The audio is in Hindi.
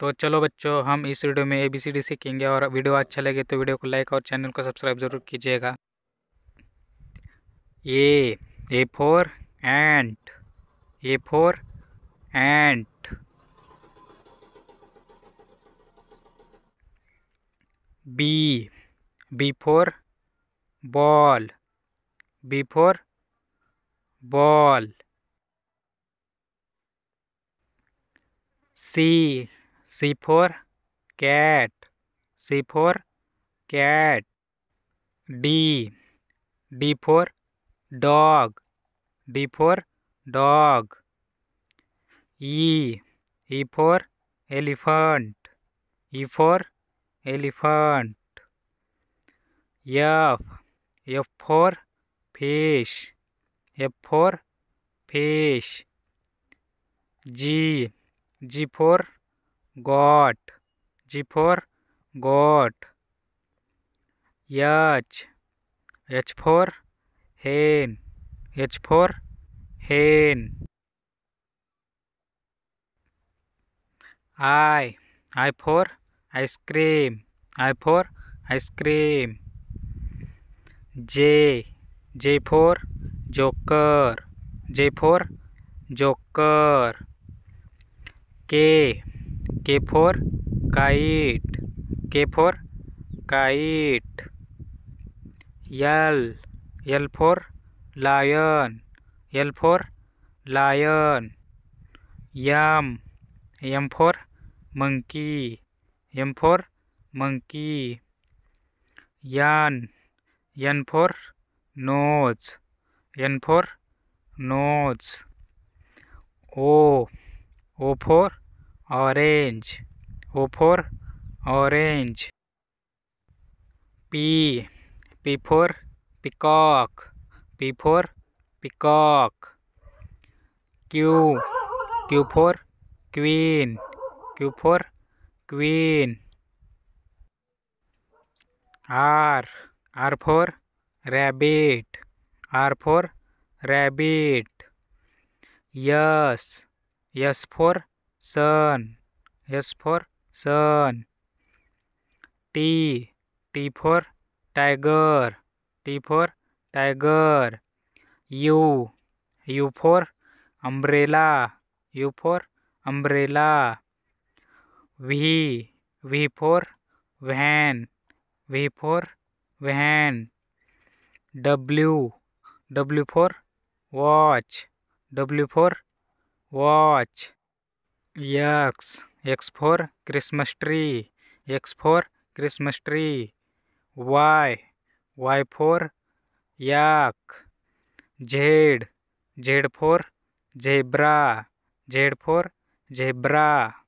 तो चलो बच्चों हम इस वीडियो में ए बी सी डी सीखेंगे और वीडियो अच्छा लगे तो वीडियो को लाइक और चैनल को सब्सक्राइब ज़रूर कीजिएगा A A for ant A for ant B B for ball B for ball C C for cat C for cat D D for dog D for dog E E for elephant E for elephant F F for fish F for fish G G for got G for got H H for hen H for hen I I for ice cream I for ice cream J J for joker J for joker K K for kite K for kite L L for lion L for lion M M for monkey M for monkey N N for nose N for nose O O for orange O for orange P P for peacock P for peacock Q Q for queen Q for queen R R for rabbit R for rabbit S S for sun s for sun t t for tiger t for tiger u u for umbrella u for umbrella v v for van v for van w w for watch w for watch X X for Christmas tree X for Christmas tree Y Y for yak Z Z for zebra Z for zebra